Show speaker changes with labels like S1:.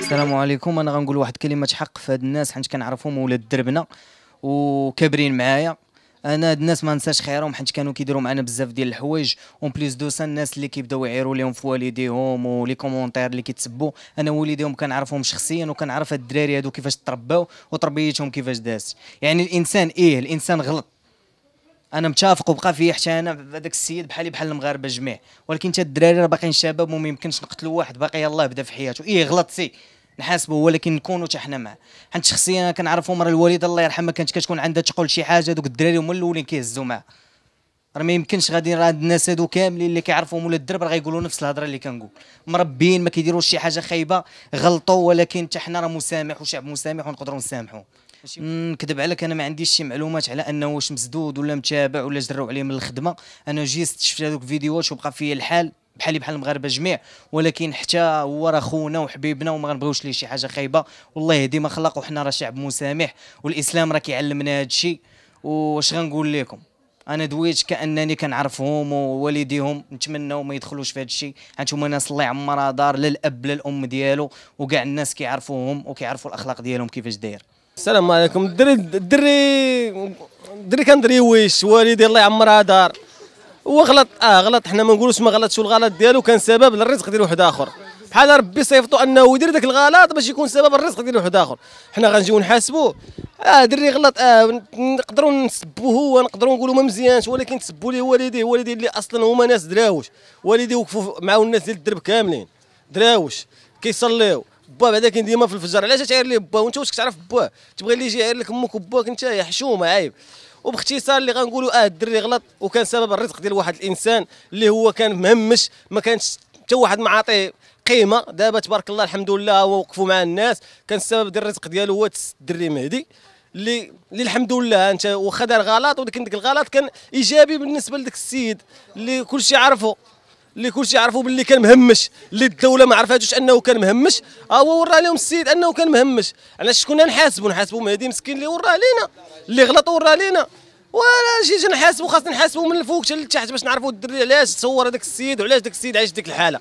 S1: السلام عليكم انا غنقول واحد كلمه حق في هاد الناس حيت كنعرفهم ولاد دربنا وكابرين معايا انا هاد الناس ما نساش خيرهم حيت كانوا كيديروا معنا بزاف ديال الحوايج اون بليس دو سان الناس اللي كيبداو يعيروا لهم في والديهم ولي كومونتير اللي كيتسبوا انا والديهم كنعرفهم شخصيا وكنعرف هاد الدراري هادو كيفاش ترباو وتربيتهم كيفاش دازت يعني الانسان ايه الانسان غلط انا متفق وبقى في حتى انا هذاك السيد بحالي بحال المغاربه جميع ولكن حتى الدراري راه باقيين شباب وما يمكنش نقتلوا واحد باقي يلاه بدا في حياته ايه غلط سي نحاسبه ولكن نكونوا حتى حنا معاه حيت شخصيا كنعرفهم راه الوالده الله يرحمها كانت كتكون عندها تقول شي حاجه دوك الدراري هما الاولين كيهزوا معاه راه ما يمكنش غادي راه الناس هادو كاملين اللي كيعرفوهم ولا الدرب راه غايقولوا نفس الهضره اللي كنقول مربين ما كيديروش شي حاجه خايبه غلطوا ولكن حتى حنا راه مسامح وشعب مسامح ونقدروا نسامحوا نكذب عليك انا ما عنديش شي معلومات على انه واش مسدود ولا متابع ولا جراو عليه من الخدمه انا جيست شفت هذوك الفيديوهات وبقى في الحال بحالي بحال المغاربه جميع ولكن حتى هو راه خونا وحبيبنا وما غنبغيوش ليه شي حاجه خايبه والله يهدي ما خلق وحنا راه شعب مسامح والاسلام راه كيعلمنا هذا الشيء واش غنقول لكم انا دويت كانني كنعرفهم ووالديهم نتمنوا ما يدخلوش في هذا الشيء حيت هما ناس الله يعمرها دار للاب للام ديالو وكاع الناس كيعرفوهم وكيعرفوا
S2: الاخلاق ديالهم كيفاش داير السلام عليكم الدري الدري الدري كندريويش والدي الله يعمرها دار هو غلط اه غلط حنا ما نقولوش ما غلطش والغلط ديالو كان سبب للرزق ديال واحد اخر بحال ربي صيفطو انه يدير داك الغلط باش يكون سبب الرزق ديال واحد اخر حنا غنجيو نحاسبوه اه دري غلط اه نقدروا نسبوه هو نقدروا نقولوا ما مزيانش ولكن تسبوا ليه والديه والديه اللي اصلا هما ناس دراوش والديه وقفوا مع الناس ديال الدرب كاملين دراوش كيصليو با بعدا كاين ديما في الفجر علاش تعير ليه با وانت واش كتعرف با تبغي اللي يجي يعير لك امك وباك انت يا حشومه عيب وباختصار اللي غنقولوا اه الدري غلط وكان سبب الرزق ديال واحد الانسان اللي هو كان مهمش ما كانش حتى واحد معاطيه قيمه دابا تبارك الله الحمد لله وقفوا مع الناس كان السبب ديال الرزق ديالو هو الدري مهدي اللي اللي الحمد لله انت واخا دار غلط ولكن ديك الغلط كان ايجابي بالنسبه لذاك السيد اللي كلشي عرفه اللي كلشي عرفوا باللي كان مهمش اللي الدوله ما عرفاتوش انه كان مهمش ها آه، هو وراه لهم السيد انه كان مهمش علاش كنا نحاسبوا نحاسبوا مهدي مسكين اللي وراه لينا اللي غلط وراه لينا ولا شي جا نحاسبوا خاصنا نحاسبوا من الفوق حتى للتحت باش نعرفوا الدري علاش تصور هذاك السيد وعلاش داك السيد عايش ديك الحاله